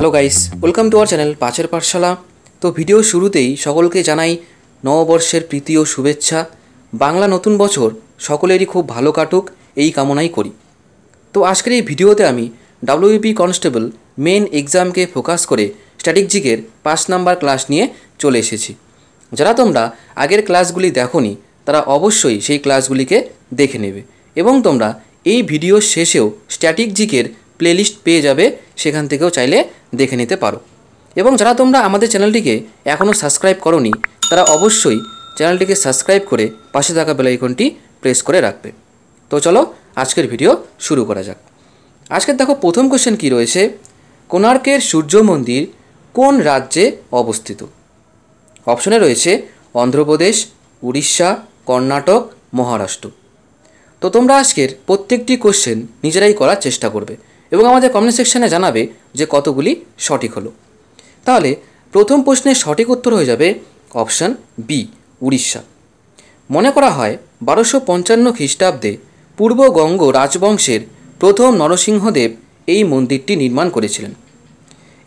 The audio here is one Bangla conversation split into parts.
hello guys welcome to our channel পাঁচের পাঠশালা তো ভিডিও শুরুতেই সকলকে জানাই নববর্ষের প্রীতি ও শুভেচ্ছা বাংলা নতুন বছর সকলেরই খুব ভালো কাটুক এই কামনাই করি তো আজকের এই ভিডিওতে আমি ডাব্লিউপি কনস্টেবল মেন এক্সামকে ফোকাস করে স্ট্র্যাটেজিকের পাঁচ নাম্বার ক্লাস নিয়ে চলে এসেছি যারা তোমরা আগের ক্লাসগুলি দেখনি তারা অবশ্যই সেই ক্লাসগুলিকে দেখে নেবে এবং তোমরা এই ভিডিও শেষেও স্ট্র্যাটেজিকের প্লেলিস্ট পেয়ে যাবে সেখান থেকেও চাইলে দেখে নিতে পারো এবং যারা তোমরা আমাদের চ্যানেলটিকে এখনও সাবস্ক্রাইব করনি তারা অবশ্যই চ্যানেলটিকে সাবস্ক্রাইব করে পাশে থাকা বেলাইকনটি প্রেস করে রাখবে তো চলো আজকের ভিডিও শুরু করা যাক আজকের দেখো প্রথম কোশ্চেন কি রয়েছে কোণার্কের সূর্য মন্দির কোন রাজ্যে অবস্থিত অপশনে রয়েছে অন্ধ্রপ্রদেশ উড়িষ্যা কর্ণাটক মহারাষ্ট্র তো তোমরা আজকের প্রত্যেকটি কোশ্চেন নিজেরাই করার চেষ্টা করবে এবং আমাদের কমেন্ট সেকশানে জানাবে যে কতগুলি সঠিক হলো তাহলে প্রথম প্রশ্নের সঠিক উত্তর হয়ে যাবে অপশান বি উড়িষ্যা মনে করা হয় বারোশো পঞ্চান্ন খ্রিস্টাব্দে পূর্ব গঙ্গ রাজবংশের প্রথম নরসিংহদেব এই মন্দিরটি নির্মাণ করেছিলেন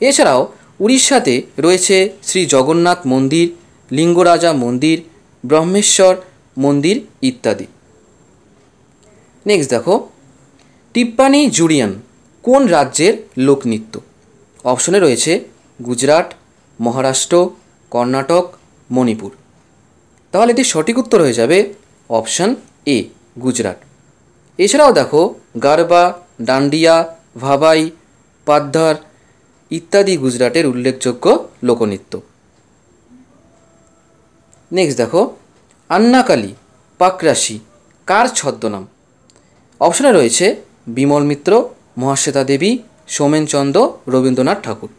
এছাড়াও উড়িষ্যাতে রয়েছে শ্রী জগন্নাথ মন্দির লিঙ্গরাজা মন্দির ব্রহ্মেশ্বর মন্দির ইত্যাদি নেক্সট দেখো টিপ্পানি জুরিয়ান কোন রাজ্যের লোকনৃত্য অপশনে রয়েছে গুজরাট মহারাষ্ট্র কর্ণাটক মণিপুর তাহলে এটি সঠিক উত্তর হয়ে যাবে অপশান এ গুজরাট এছাড়াও দেখো গারবা ডান্ডিয়া ভাবাই পাদ্ধার ইত্যাদি গুজরাটের উল্লেখযোগ্য লোকনৃত্য নেক্সট দেখো আন্নাকালি পাকরাশি কার ছদ্মনাম অপশনে রয়েছে বিমল মিত্র মহাশ্বেতা দেবী সোমেনচন্দ্র রবীন্দ্রনাথ ঠাকুর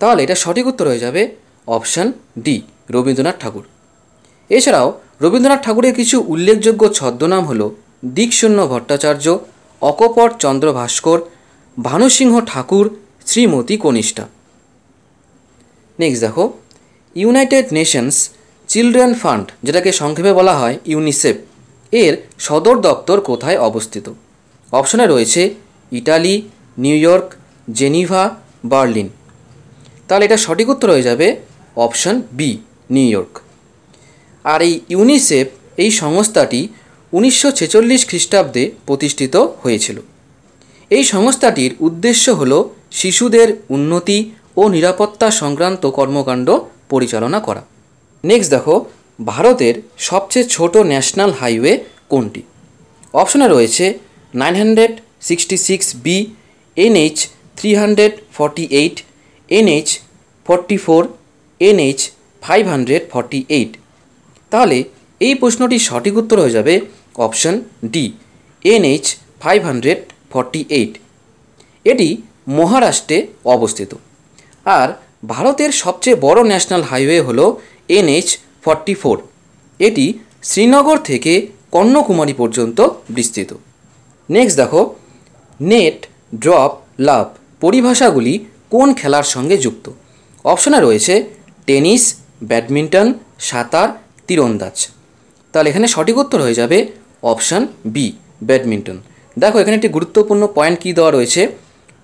তাহলে এটা সঠিক উত্তর হয়ে যাবে অপশান ডি রবীন্দ্রনাথ ঠাকুর এছাড়াও রবীন্দ্রনাথ ঠাকুরের কিছু উল্লেখযোগ্য ছদ্মনাম হল দিকশূন্য ভট্টাচার্য অকপট চন্দ্র ভাস্কর ভানুসিংহ ঠাকুর শ্রীমতী কনিষ্ঠা নেক্সট দেখো ইউনাইটেড নেশনস চিলড্রেন ফান্ড যেটাকে সংক্ষেপে বলা হয় ইউনিসেফ এর সদর দপ্তর কোথায় অবস্থিত অপশনে রয়েছে Italy New York Geneva Berlin তাহলে এটা সঠিক উত্তর হয়ে যাবে অপশন বি নিউ ইয়র্ক আর এই ইউনিসেফ এই সংস্থাটি উনিশশো ছেচল্লিশ খ্রিস্টাব্দে প্রতিষ্ঠিত হয়েছিল এই সংস্থাটির উদ্দেশ্য হল শিশুদের উন্নতি ও নিরাপত্তা সংক্রান্ত কর্মকাণ্ড পরিচালনা করা নেক্সট দেখো ভারতের সবচেয়ে ছোট ন্যাশনাল হাইওয়ে কোনটি অপশনে রয়েছে nine hundred 66B, NH 348, NH 44, NH 548 তাহলে এই প্রশ্নটির সঠিক উত্তর হয়ে যাবে option D NH five hundred forty eight এটি মহারাষ্ট্রে অবস্থিত আর ভারতের সবচেয়ে বড় ন্যাশনাল হাইওয়ে হল এনএইচ ফর্টি ফোর এটি শ্রীনগর থেকে কন্যাকুমারী পর্যন্ত বিস্তৃত নেক্সট দেখো নেট ড্রপ লাভ পরিভাষাগুলি কোন খেলার সঙ্গে যুক্ত অপশনে রয়েছে টেনিস ব্যাডমিন্টন সাঁতার তীরন্দাজ তাহলে এখানে সঠিক উত্তর হয়ে যাবে অপশান বি ব্যাডমিন্টন দেখো এখানে একটি গুরুত্বপূর্ণ পয়েন্ট কী দেওয়া রয়েছে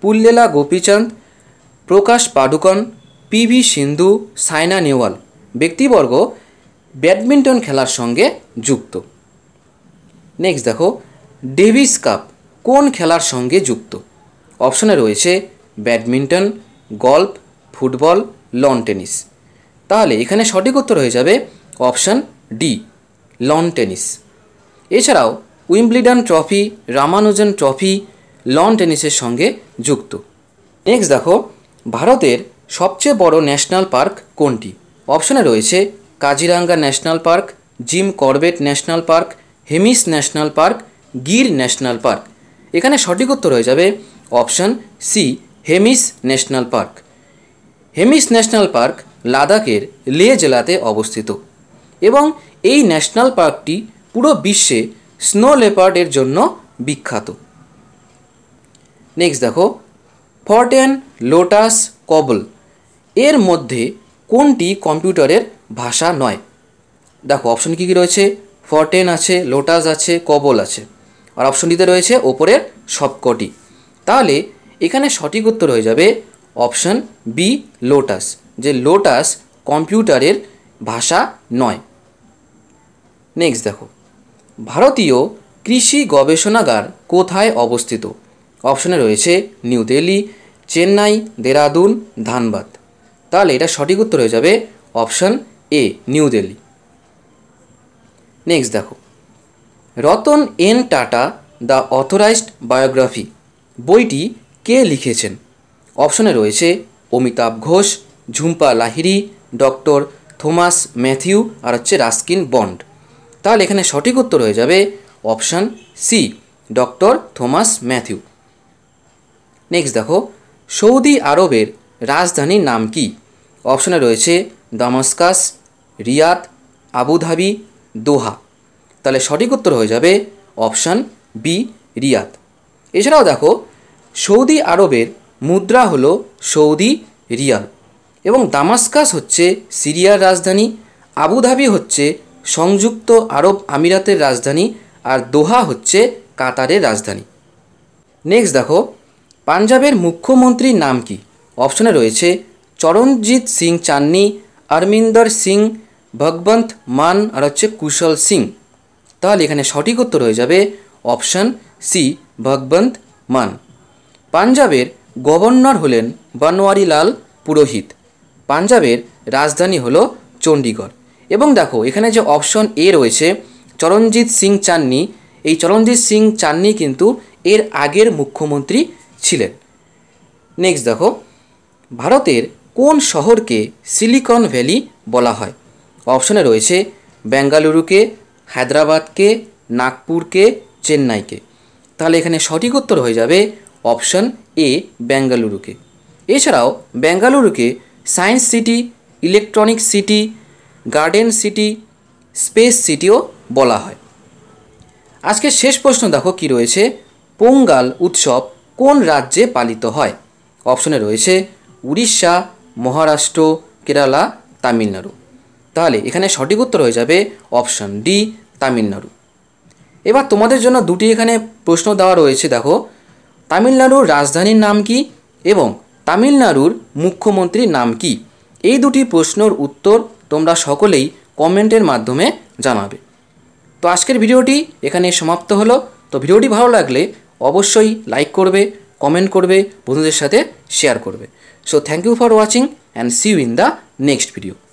পুল্লেলা গোপীচাঁদ প্রকাশ পাডুকন পিভি সিন্ধু সাইনা নেওয়াল ব্যক্তিবর্গ ব্যাডমিন্টন খেলার সঙ্গে যুক্ত নেক্সট দেখো ডেভিস কাপ কোন খেলার সঙ্গে যুক্ত অপশনে রয়েছে badminton golf football lawn tennis তাহলে এখানে সঠিক উত্তর হয়ে যাবে অপশান ডি লন টেনিস এছাড়াও Wimbledon trophy Ramanujan trophy lawn টেনিসের সঙ্গে যুক্ত নেক্সট দেখো ভারতের সবচেয়ে বড় ন্যাশনাল পার্ক কোনটি অপশনে রয়েছে Kaziranga national park Jim Corbett national park Hemis national park Gir national park এখানে সঠিক উত্তর হয়ে যাবে option C Hemis national park Hemis national park লাদাখের লে জেলাতে অবস্থিত এবং এই ন্যাশনাল পার্কটি পুরো বিশ্বে স্নো লেপার্ডের জন্য বিখ্যাত নেক্সট দেখো ফর্টেন লোটাস কবল এর মধ্যে কোনটি কম্পিউটারের ভাষা নয় দেখো অপশন কী কী রয়েছে ফর্টেন আছে লোটাস আছে কবল আছে আর অপশনটিতে রয়েছে ওপরের সবকটি তাহলে এখানে সঠিক উত্তর হয়ে যাবে অপশন বি লোটাস যে লোটাস কম্পিউটারের ভাষা নয় নেক্সট দেখো ভারতীয় কৃষি গবেষণাগার কোথায় অবস্থিত অপশনে রয়েছে নিউ দিল্লি চেন্নাই দেরাদুন ধানবাদ তাহলে এটা সঠিক উত্তর হয়ে যাবে option A New Delhi next দেখো Ratan N Tata the authorised biography বইটি কে লিখেছেন অপশনে রয়েছে Amitav Ghosh Jhumpa Lahiri doctor Thomas Mathew আর হচ্ছে রাস্কিন বন্ড তাহলে এখানে সঠিক উত্তর হয়ে যাবে option C doctor Thomas Mathew next দেখো সৌদি আরবের রাজধানীর নাম কি অপশনে রয়েছে দামাস্কাস রিয়াদ আবুধাবি দোহা তাহলে সঠিক উত্তর হয়ে যাবে অপশান বি রিয়াদ এছাড়াও দেখো সৌদি আরবের মুদ্রা হল সৌদি রিয়াল এবং দামাস্কাস হচ্ছে সিরিয়ার রাজধানী আবুধাবি হচ্ছে সংযুক্ত আরব আমিরাতের রাজধানী আর দোহা হচ্ছে কাতারের রাজধানী নেক্সট দেখো পাঞ্জাবের মুখ্যমন্ত্রীর নাম কি অপশনে রয়েছে চরণজিৎ সিং চান্নি অরমিন্দর সিং ভগবন্ত মান আর হচ্ছে কুশল সিং তাহলে এখানে সঠিক উত্তর হয়ে যাবে অপশান সি ভগবন্ত মান পাঞ্জাবের গভর্নর হলেন বানোয়ারিলাল পুরোহিত পাঞ্জাবের রাজধানী হলো চণ্ডীগড় এবং দেখো এখানে যে অপশন এ রয়েছে চরণজিৎ সিং চান্নি এই চরণজিৎ সিং চান্নি কিন্তু এর আগের মুখ্যমন্ত্রী ছিলেন নেক্সট দেখো ভারতের কোন শহরকে সিলিকন ভ্যালি বলা হয় অপশনে রয়েছে বেঙ্গালুরুকে হায়দ্রাবাদকে নাগপুরকে চেন্নাইকে তাহলে এখানে সঠিক উত্তর হয়ে যাবে অপশন এ বেঙ্গালুরুকে এছাড়াও বেঙ্গালুরুকে science city electronic city garden city space সিটিও বলা হয় আজকে শেষ প্রশ্ন দেখো কি রয়েছে পোঙ্গাল উৎসব কোন রাজ্যে পালিত হয় অপশনে রয়েছে উড়িষ্যা মহারাষ্ট্র কেরালা তামিলনাড়ু তাহলে এখানে সঠিক উত্তর হয়ে যাবে অপশন ডি তামিলনাড়ু এবার তোমাদের জন্য দুটি এখানে প্রশ্ন দেওয়া রয়েছে দেখো তামিলনাড়ুর রাজধানীর নাম কি এবং তামিলনাড়ুর মুখ্যমন্ত্রীর নাম কি এই দুটি প্রশ্নর উত্তর তোমরা সকলেই কমেন্টের মাধ্যমে জানাবে তো আজকের ভিডিওটি এখানে সমাপ্ত হলো তো ভিডিওটি ভালো লাগলে অবশ্যই লাইক করবে কমেন্ট করবে বন্ধুদের সাথে শেয়ার করবে so thank you for watching and see you in the next video